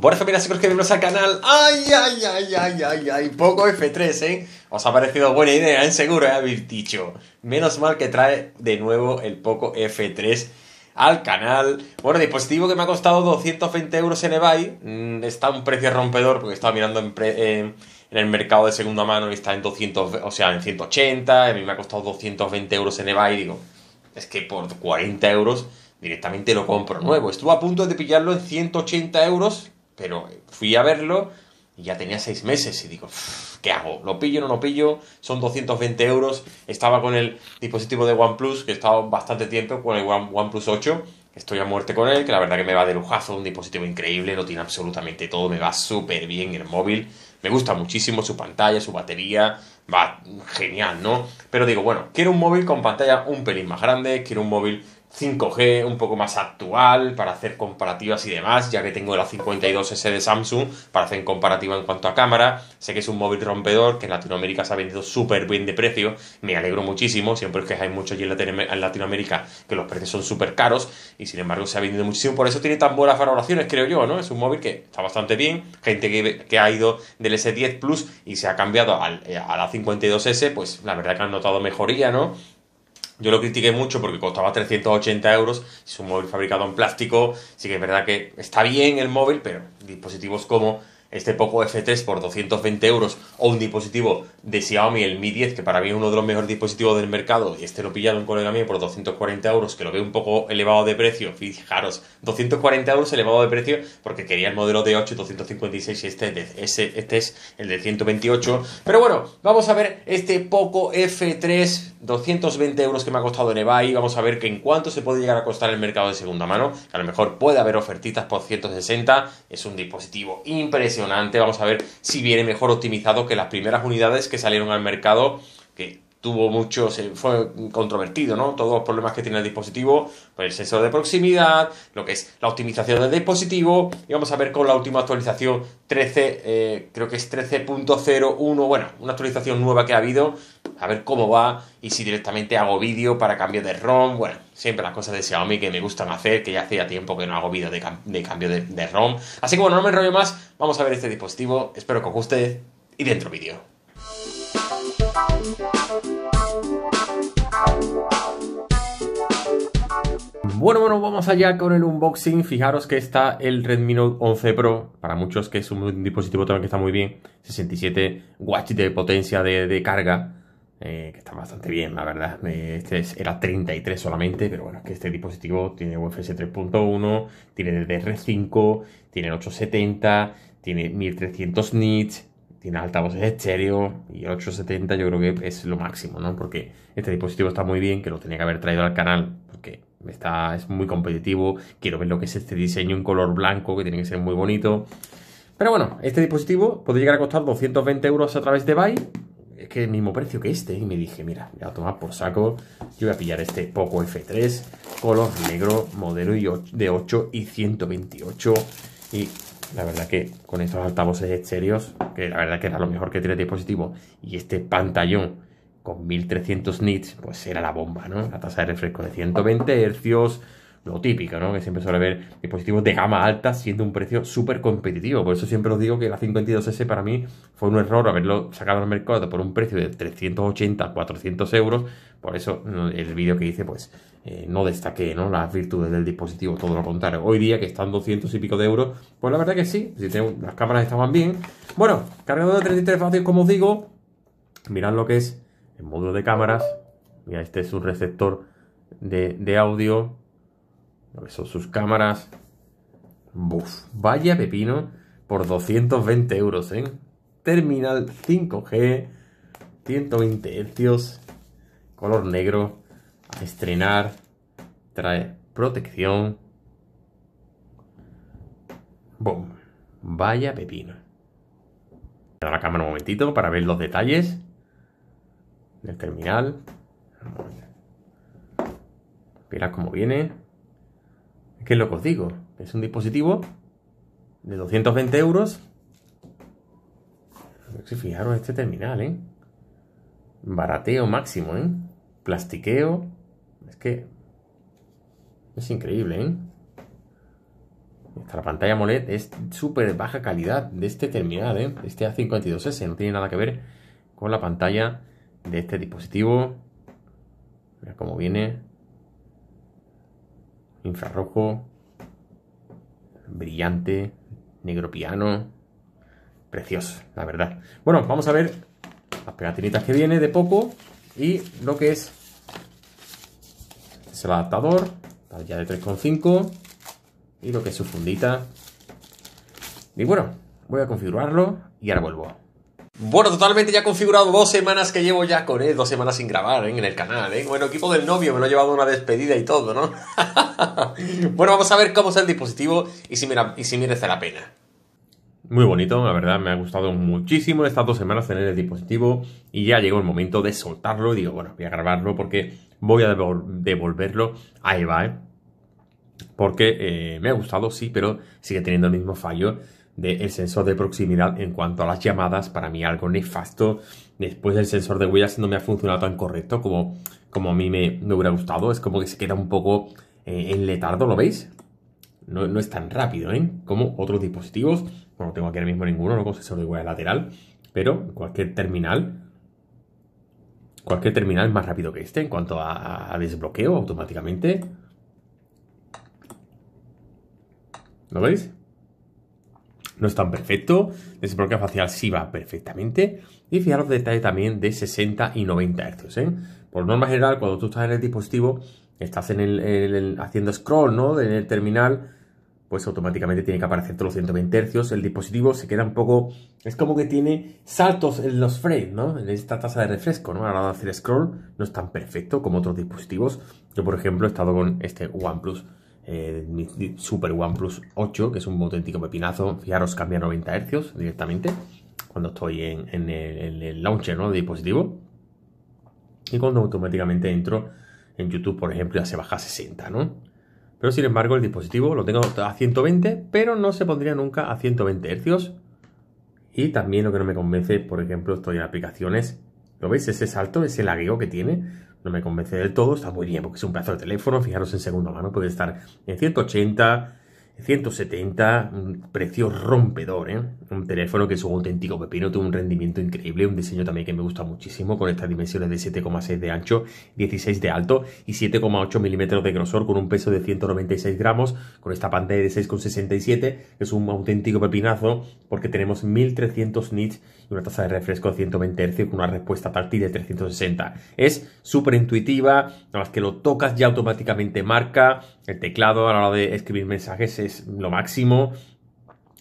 por Pina, que suscribiros al canal. ¡Ay, ay, ay, ay, ay, ay! Poco F3, ¿eh? Os ha parecido buena idea, ¿eh? Seguro, ¿eh? Habéis dicho. Menos mal que trae de nuevo el Poco F3 al canal. Bueno, dispositivo que me ha costado 220 euros en eBay. Mm, está a un precio rompedor porque estaba mirando en, el mercado de segunda mano y está en 200, o sea, en 180. A mí me ha costado 220 euros en eBay. Digo, es que por 40 euros directamente lo compro nuevo. estuvo a punto de pillarlo en 180 euros pero fui a verlo y ya tenía seis meses y digo, ¿qué hago? ¿Lo pillo o no lo pillo? Son 220 euros. Estaba con el dispositivo de OnePlus, que he estado bastante tiempo con el OnePlus 8. Estoy a muerte con él, que la verdad que me va de lujazo, un dispositivo increíble, lo tiene absolutamente todo, me va súper bien el móvil, me gusta muchísimo su pantalla, su batería, va genial, ¿no? Pero digo, bueno, quiero un móvil con pantalla un pelín más grande, quiero un móvil 5G un poco más actual para hacer comparativas y demás, ya que tengo la 52S de Samsung para hacer comparativa en cuanto a cámara. Sé que es un móvil rompedor que en Latinoamérica se ha vendido súper bien de precio, me alegro muchísimo, siempre es que hay muchos en Latinoamérica que los precios son súper caros y sin embargo se ha vendido muchísimo, por eso tiene tan buenas valoraciones, creo yo, ¿no? Es un móvil que está bastante bien, gente que, ha ido del S10 Plus y se ha cambiado al, eh, a la 52S, pues la verdad que han notado mejoría, ¿no? Yo lo critiqué mucho porque costaba 380 euros, es un móvil fabricado en plástico, sí que es verdad que está bien el móvil, pero dispositivos como este Poco F3 por 220 euros o un dispositivo de Xiaomi, el Mi 10, que para mí es uno de los mejores dispositivos del mercado, y este lo pillaron un colega mío por 240 euros, que lo veo un poco elevado de precio, fijaros, 240 euros elevado de precio porque quería el modelo de 8 256 y este, este es el de 128, pero bueno, vamos a ver este Poco F3, 220 euros que me ha costado en eBay, vamos a ver que en cuánto se puede llegar a costar el mercado de segunda mano, a lo mejor puede haber ofertitas por 160, es un dispositivo impresionante, Vamos a ver si viene mejor optimizado que las primeras unidades que salieron al mercado, que tuvo mucho, fue controvertido, ¿no? Todos los problemas que tiene el dispositivo, pues el sensor de proximidad, lo que es la optimización del dispositivo, y vamos a ver con la última actualización 13, eh, creo que es 13.01, bueno, una actualización nueva que ha habido, a ver cómo va y si directamente hago vídeo para cambio de ROM, bueno, siempre las cosas de Xiaomi que me gustan hacer, que ya hacía tiempo que no hago vídeo de, cambio de ROM, así que bueno, no me enrollo más, vamos a ver este dispositivo, espero que os guste y dentro vídeo. Bueno, bueno, vamos allá con el unboxing. Fijaros que está el Redmi Note 11 Pro. Para muchos que es un dispositivo también que está muy bien. 67 watts de potencia de, carga. Eh, que está bastante bien, la verdad. Eh, este era 33 solamente, pero bueno, es que este dispositivo tiene UFS 3.1, tiene ddr 5 tiene 870, tiene 1300 nits, tiene altavoces estéreo y el 870 yo creo que es lo máximo, ¿no? Porque este dispositivo está muy bien, que lo tenía que haber traído al canal, porque Está, es muy competitivo. Quiero ver lo que es este diseño en color blanco, que tiene que ser muy bonito. Pero bueno, este dispositivo puede llegar a costar 220 euros a través de Buy. Es que es el mismo precio que este. Y me dije, mira, voy a tomar por saco. Yo voy a pillar este Poco F3, color negro, modelo de 8 y 128. Y la verdad que con estos altavoces estéreos, que la verdad que era lo mejor que tiene el dispositivo, y este pantallón con 1300 nits, pues era la bomba, ¿no? La tasa de refresco de 120 hercios, lo típico, ¿no? Que siempre suele haber dispositivos de gama alta siendo un precio súper competitivo. Por eso siempre os digo que la 52S para mí fue un error haberlo sacado al mercado por un precio de 380 400 euros. Por eso el vídeo que hice, pues eh, no destaqué, ¿no? Las virtudes del dispositivo, todo lo contrario. Hoy día que están 200 y pico de euros, pues la verdad que sí. Si tengo, las cámaras estaban bien. Bueno, cargador de 33 vatios, como os digo, mirad lo que es el módulo de cámaras. Mira, este es un receptor de, audio. son sus cámaras. vaya pepino por 220 euros, ¿eh? Terminal 5G, 120 Hz, color negro, estrenar, trae protección. Boom, vaya pepino. dar la cámara un momentito para ver los detalles del terminal. Mirad cómo viene. ¿Qué es lo que os digo? Es un dispositivo de 220 euros. Si fijaros este terminal, ¿eh? Barateo máximo, ¿eh? Plastiqueo. Es que es increíble, ¿eh? La pantalla AMOLED es súper baja calidad de este terminal, ¿eh? Este A52S no tiene nada que ver con la pantalla de este dispositivo. Mira cómo viene. Infrarrojo. Brillante. Negro piano. Precioso, la verdad. Bueno, vamos a ver las pegatinitas que viene de poco. Y lo que es. es el adaptador. Ya de 3,5. Y lo que es su fundita. Y bueno, voy a configurarlo y ahora vuelvo. Bueno, totalmente ya configurado dos semanas que llevo ya con él, dos semanas sin grabar ¿eh? en el canal, ¿eh? Bueno, equipo del novio, me lo he llevado una despedida y todo, ¿no? bueno, vamos a ver cómo es el dispositivo y si, merece la pena. Muy bonito, la verdad me ha gustado muchísimo estas dos semanas tener el dispositivo y ya llegó el momento de soltarlo y digo, bueno, voy a grabarlo porque voy a devolverlo a Eva, ¿eh? Porque eh, me ha gustado, sí, pero sigue teniendo el mismo fallo del sensor de proximidad en cuanto a las llamadas, para mí algo nefasto. Después el sensor de huellas no me ha funcionado tan correcto como, como a mí me, hubiera gustado. Es como que se queda un poco eh, en letardo, ¿lo veis? No, es tan rápido, ¿eh? Como otros dispositivos. Bueno, tengo aquí ahora mismo ninguno, no con sensor de huella lateral. Pero cualquier terminal, cualquier terminal es más rápido que este en cuanto a, a desbloqueo automáticamente. ¿Lo veis? no es tan perfecto, Ese bloqueo facial sí va perfectamente, y fijaros detalle también de 60 y 90 Hz. ¿eh? Por norma general, cuando tú estás en el dispositivo, estás en haciendo scroll ¿no? en el terminal, pues automáticamente tiene que aparecer todos los 120 Hz, el dispositivo se queda un poco, es como que tiene saltos en los frames, ¿no? En esta tasa de refresco, ¿no? A la hora de hacer scroll no es tan perfecto como otros dispositivos. Yo, por ejemplo, he estado con este OnePlus eh, Super OnePlus 8, que es un auténtico pepinazo. Fijaros, cambia 90 Hz directamente cuando estoy en, el, launcher ¿no? dispositivo. Y cuando automáticamente entro en YouTube, por ejemplo, ya se baja a 60, ¿no? Pero sin embargo, el dispositivo lo tengo a 120, pero no se pondría nunca a 120 Hz. Y también lo que no me convence, por ejemplo, estoy en aplicaciones. ¿Lo veis? Ese salto, ese lagueo que tiene no me convence del todo, está muy bien porque es un pedazo de teléfono, fijaros en segunda mano, puede estar en 180, 170, un precio rompedor, ¿eh? Un teléfono que es un auténtico pepino, tiene un rendimiento increíble, un diseño también que me gusta muchísimo, con estas dimensiones de 7,6 de ancho, 16 de alto y 7,8 milímetros de grosor, con un peso de 196 gramos, con esta pantalla de 6,67, es un auténtico pepinazo, porque tenemos 1300 nits una tasa de refresco de 120 Hz con una respuesta a partir de 360. Es súper intuitiva, nada más que lo tocas ya automáticamente marca, el teclado a la hora de escribir mensajes es lo máximo,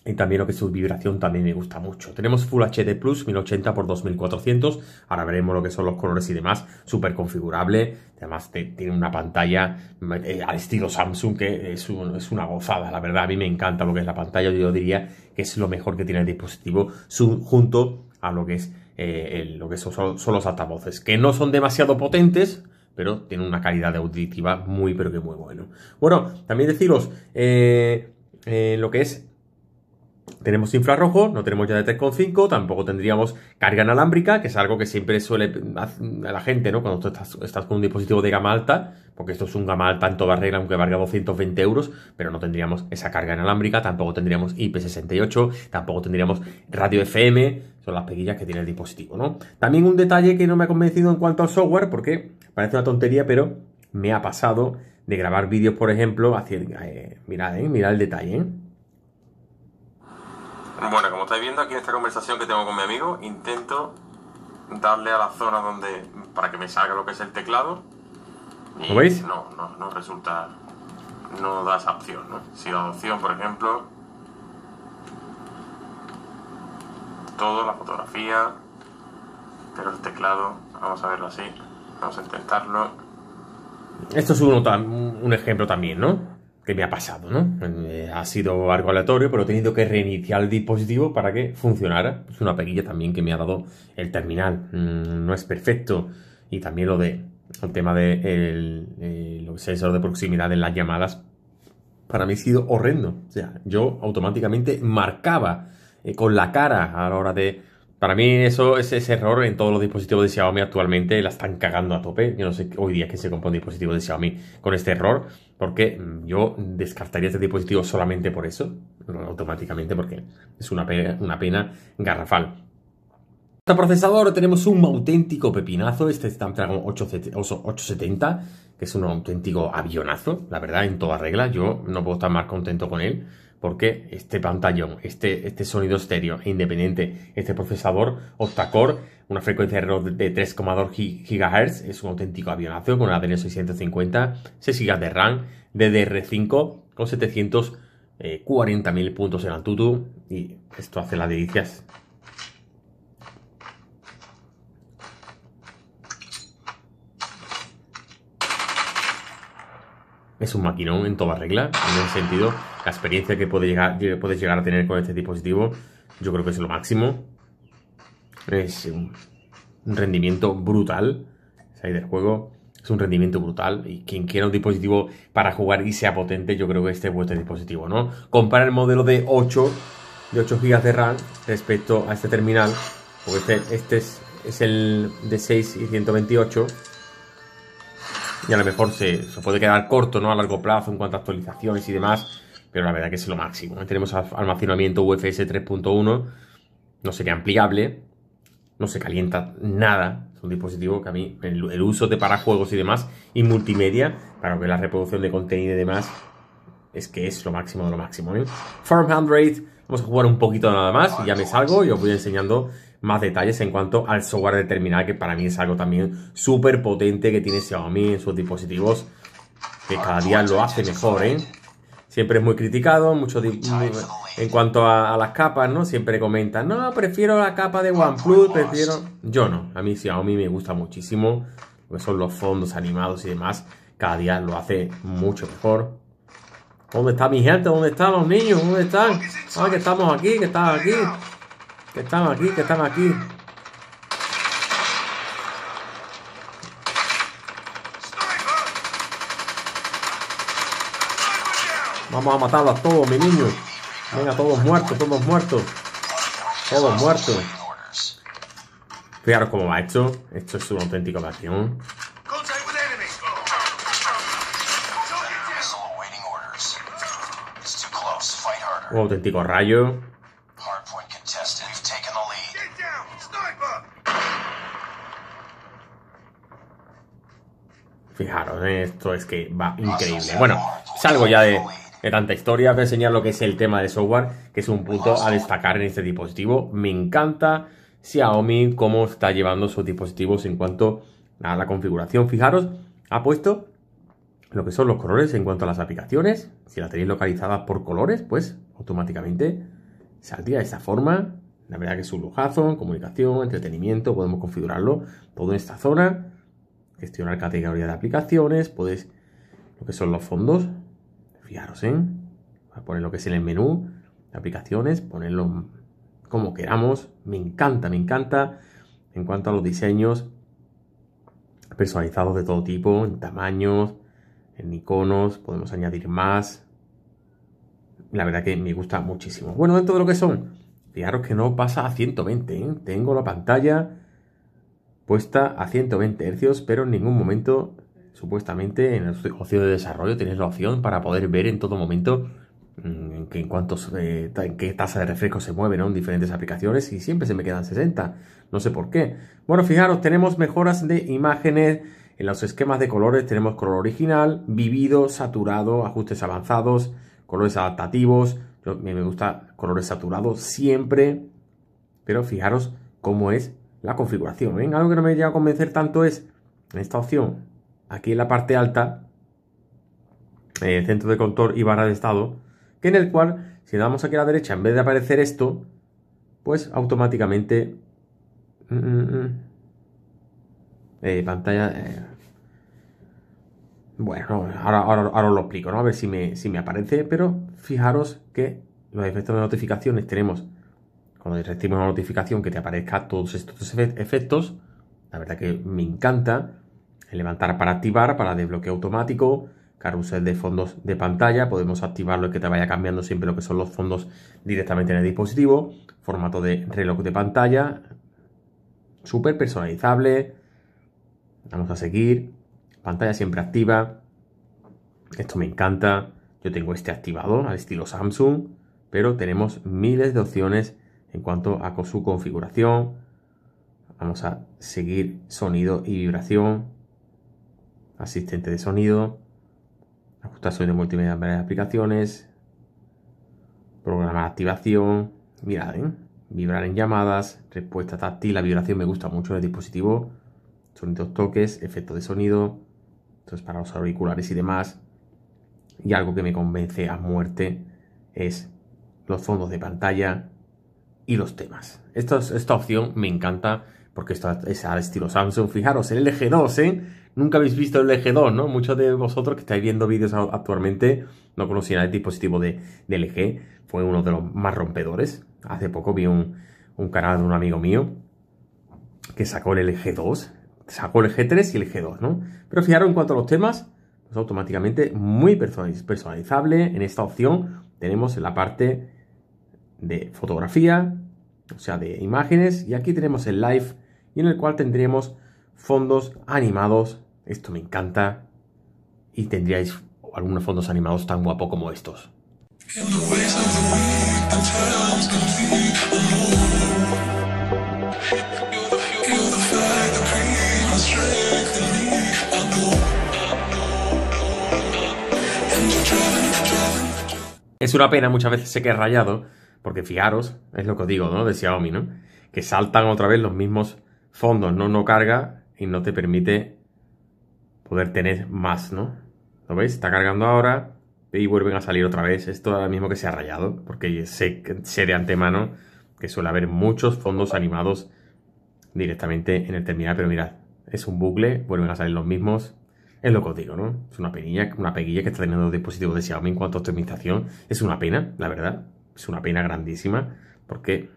y también lo que es su vibración también me gusta mucho. Tenemos Full HD Plus 1080 x 2400. Ahora veremos lo que son los colores y demás. Súper configurable. Además tiene una pantalla eh, al estilo Samsung que es, una gozada. La verdad a mí me encanta lo que es la pantalla. Yo diría que es lo mejor que tiene el dispositivo junto a lo que es eh, lo que son, los altavoces. Que no son demasiado potentes pero Tienen una calidad auditiva muy, pero que muy bueno. Bueno, también deciros eh, lo que es tenemos infrarrojo, no tenemos ya de 3.5, tampoco tendríamos carga inalámbrica, que es algo que siempre suele a la gente, ¿no? Cuando tú estás, con un dispositivo de gama alta, porque esto es un gama alta en toda regla, aunque valga 220 euros, pero no tendríamos esa carga inalámbrica, tampoco tendríamos IP68, tampoco tendríamos radio FM, son las peguillas que tiene el dispositivo, ¿no? También un detalle que no me ha convencido en cuanto al software, porque parece una tontería, pero me ha pasado de grabar vídeos, por ejemplo, hacia, eh, mirad, eh, mirad el detalle, ¿eh? Bueno, como estáis viendo aquí en esta conversación que tengo con mi amigo, intento darle a la zona donde para que me salga lo que es el teclado. ¿Lo veis? No, no, no resulta, no da esa opción, ¿no? Si la opción, por ejemplo, todo, la fotografía, pero el teclado, vamos a verlo así, vamos a intentarlo. Esto es un, un ejemplo también, ¿no? me ha pasado, ¿no? Eh, ha sido algo aleatorio, pero he tenido que reiniciar el dispositivo para que funcionara. Es una perilla también que me ha dado el terminal. Mm, no es perfecto. Y también lo de el tema de el, eh, sensor de proximidad en las llamadas. Para mí ha sido horrendo. O sea, yo automáticamente marcaba eh, con la cara a la hora de para mí eso es ese error en todos los dispositivos de Xiaomi actualmente, la están cagando a tope. Yo no sé hoy día que se compone un dispositivo de Xiaomi con este error, porque mm, yo descartaría este dispositivo solamente por eso, automáticamente, porque es una pena, una pena garrafal. Este procesador tenemos un auténtico pepinazo, este Snapdragon 870, que es un auténtico avionazo, la verdad, en toda regla. Yo no puedo estar más contento con él porque este pantallón, este, este sonido estéreo e independiente, este procesador octa-core, una frecuencia de error de 3,2 GHz, es un auténtico avionazo con ADN 650, 6 GB de RAM, DDR5 con 740.000 eh, puntos en altitud y esto hace las delicias. Es un maquinón en toda regla, en el sentido la experiencia que llegar, puedes llegar a tener con este dispositivo, yo creo que es lo máximo. Es un rendimiento brutal. Ahí del juego. Es un rendimiento brutal. Y quien quiera un dispositivo para jugar y sea potente, yo creo que este es vuestro dispositivo, ¿no? Compara el modelo de 8, de 8 GB de RAM respecto a este terminal. Porque este, este es, el de 6 y 128. Y a lo mejor se, se puede quedar corto, ¿no? A largo plazo en cuanto a actualizaciones y demás pero la verdad que es lo máximo. ¿eh? Tenemos almacenamiento UFS 3.1, no sería ampliable, no se calienta nada. Es un dispositivo que a mí, el, uso de parajuegos y demás, y multimedia, para que la reproducción de contenido y demás, es que es lo máximo de lo máximo. ¿eh? Farm Rate, vamos a jugar un poquito nada más, y ya me salgo y os voy enseñando más detalles en cuanto al software de terminal, que para mí es algo también súper potente que tiene Xiaomi en sus dispositivos, que cada día lo hace mejor, ¿eh? siempre es muy criticado, mucho eh. en cuanto a, las capas, ¿no? Siempre comentan, no, prefiero la capa de OnePlus, prefiero... Yo no, a mí sí a mí me gusta muchísimo, son los fondos animados y demás, cada día lo hace mucho mejor. ¿Dónde está mi gente? ¿Dónde están los niños? ¿Dónde están? Ah, que estamos aquí, que están aquí, que están aquí, que están aquí. Vamos a matarlos a todos, mi niño Venga, todos muertos, todos muertos. Todos muertos. Fijaros cómo va esto. Esto es una auténtica ocasión Un auténtico rayo. Fijaros, esto es que va increíble. Bueno, salgo ya de, de tanta historia, a enseñar lo que es el tema de software, que es un punto a destacar en este dispositivo. Me encanta Xiaomi cómo está llevando sus dispositivos en cuanto a la configuración. Fijaros, ha puesto lo que son los colores en cuanto a las aplicaciones. Si las tenéis localizadas por colores, pues automáticamente saldría de esta forma. La verdad que es un lujazo, comunicación, entretenimiento, podemos configurarlo todo en esta zona. Gestionar categoría de aplicaciones, puedes lo que son los fondos, Fijaros, ¿eh? A poner lo que es en el menú, aplicaciones, ponerlo como queramos. Me encanta, me encanta. En cuanto a los diseños personalizados de todo tipo, en tamaños, en iconos, podemos añadir más. La verdad que me gusta muchísimo. Bueno, dentro de lo que son, fijaros que no pasa a 120. ¿eh? Tengo la pantalla puesta a 120 Hz, pero en ningún momento supuestamente en el ocio de desarrollo tienes la opción para poder ver en todo momento mm, en, cuántos, eh, en qué tasa de refresco se mueve en diferentes aplicaciones y siempre se me quedan 60. No sé por qué. Bueno, fijaros, tenemos mejoras de imágenes. En los esquemas de colores tenemos color original, vivido, saturado, ajustes avanzados, colores adaptativos. Yo, me gusta colores saturados siempre. Pero fijaros cómo es la configuración. ¿eh? Algo que no me llega a convencer tanto es esta opción aquí en la parte alta, el eh, centro de control y barra de estado, que en el cual, si damos aquí a la derecha, en vez de aparecer esto, pues automáticamente... Mm, mm, mm, eh, pantalla... Eh, bueno, ahora, ahora, ahora, os lo explico, ¿no? A ver si me, aparece, pero fijaros que los efectos de notificaciones tenemos, cuando recibimos una notificación que te aparezca todos estos efectos, la verdad que me encanta, levantar para activar, para desbloqueo automático, carrusel de fondos de pantalla, podemos activarlo y que te vaya cambiando siempre lo que son los fondos directamente en el dispositivo, formato de reloj de pantalla, súper personalizable, vamos a seguir, pantalla siempre activa, esto me encanta, yo tengo este activado al estilo Samsung, pero tenemos miles de opciones en cuanto a su configuración, vamos a seguir sonido y vibración, asistente de sonido, ajustar de multimedia varias aplicaciones, programar activación, mirad, ¿eh? vibrar en llamadas, respuesta táctil, la vibración me gusta mucho en el dispositivo, sonidos toques, efecto de sonido, entonces para los auriculares y demás. Y algo que me convence a muerte es los fondos de pantalla y los temas. Esta, esta opción me encanta porque esto es al estilo Samsung. Fijaros, el LG2, ¿eh? nunca habéis visto el LG2, ¿no? Muchos de vosotros que estáis viendo vídeos actualmente no conocían el dispositivo de, de, LG. Fue uno de los más rompedores. Hace poco vi un, canal de un amigo mío que sacó el LG2. Sacó el G3 y el G2, ¿no? Pero fijaros en cuanto a los temas, pues automáticamente muy personalizable. En esta opción tenemos la parte de fotografía, o sea, de imágenes. Y aquí tenemos el live y en el cual tendríamos fondos animados. Esto me encanta. Y tendríais algunos fondos animados tan guapo como estos. Es una pena, muchas veces sé que he rayado, porque fijaros, es lo que os digo, ¿no? De Xiaomi, ¿no? Que saltan otra vez los mismos fondos, no, no carga y no te permite poder tener más, ¿no? ¿Lo veis? Está cargando ahora y vuelven a salir otra vez. Esto ahora mismo que se ha rayado, porque sé, sé de antemano que suele haber muchos fondos animados directamente en el terminal, pero mirad, es un bucle, vuelven a salir los mismos. Es lo que os digo, ¿no? Es una penilla, una peguilla que está teniendo el dispositivo de Xiaomi en cuanto a optimización. Es una pena, la verdad. Es una pena grandísima, porque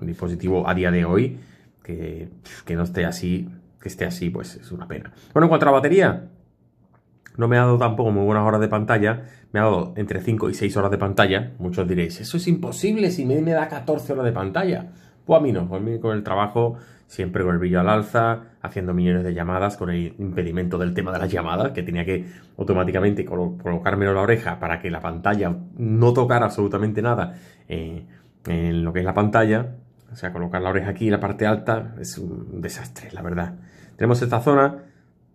un dispositivo a día de hoy que, que no esté así que esté así, pues es una pena. Bueno, en cuanto a la batería, no me ha dado tampoco muy buenas horas de pantalla, me ha dado entre 5 y 6 horas de pantalla. Muchos diréis, eso es imposible si me, da 14 horas de pantalla. Pues a mí no, a mí con el trabajo, siempre con el brillo al alza, haciendo millones de llamadas, con el impedimento del tema de las llamadas, que tenía que automáticamente colocarme colocármelo en la oreja para que la pantalla no tocara absolutamente nada eh, en lo que es la pantalla. O sea, colocar la oreja aquí, la parte alta, es un desastre, la verdad. Tenemos esta zona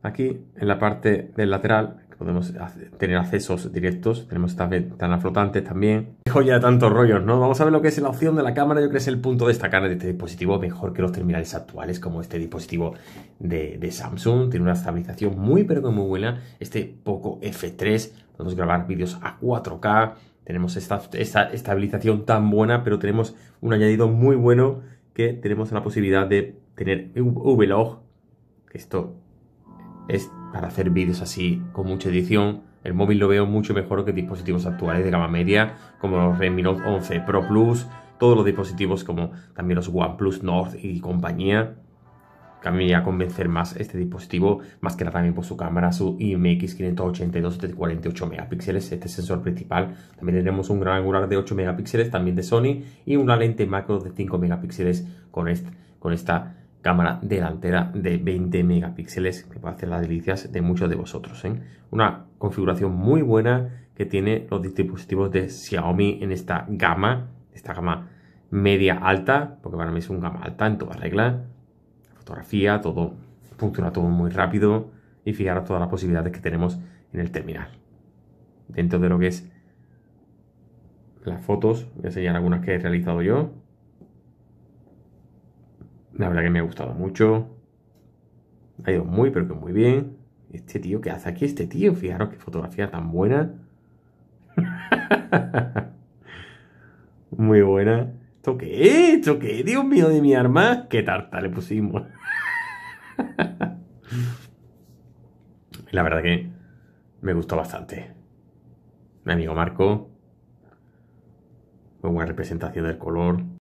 aquí en la parte del lateral, que podemos tener accesos directos. Tenemos esta ventanas flotante también. Joya de tantos rollos, ¿no? Vamos a ver lo que es la opción de la cámara. Yo creo que es el punto de destacar de este dispositivo, mejor que los terminales actuales, como este dispositivo de, Samsung. Tiene una estabilización muy, pero muy buena. Este Poco F3, podemos grabar vídeos a 4K. Tenemos esta, esta estabilización tan buena, pero tenemos un añadido muy bueno que tenemos la posibilidad de tener VLOG esto es para hacer vídeos así con mucha edición. El móvil lo veo mucho mejor que dispositivos actuales de gama media, como los Redmi Note 11 Pro Plus, todos los dispositivos como también los OnePlus Nord y compañía. También a a convencer más este dispositivo, más que nada también por su cámara, su IMX 582 de 48 megapíxeles, este sensor principal. También tenemos un gran angular de 8 megapíxeles, también de Sony, y una lente macro de 5 megapíxeles con, con esta cámara delantera de 20 megapíxeles que va a hacer las delicias de muchos de vosotros. ¿eh? Una configuración muy buena que tiene los dispositivos de Xiaomi en esta gama, esta gama media alta, porque para mí es un gama alta en toda regla. Fotografía, todo funciona todo muy rápido y fijaros todas las posibilidades que tenemos en el terminal. Dentro de lo que es las fotos, voy a enseñar algunas que he realizado yo la verdad que me ha gustado mucho. Ha ido muy, pero que muy bien. Este tío, ¿qué hace aquí este tío? Fijaros qué fotografía tan buena. muy buena. ¿Esto qué? Dios mío de mi arma. Qué tarta le pusimos. La verdad que me gustó bastante. Mi amigo Marco. Muy buena representación del color.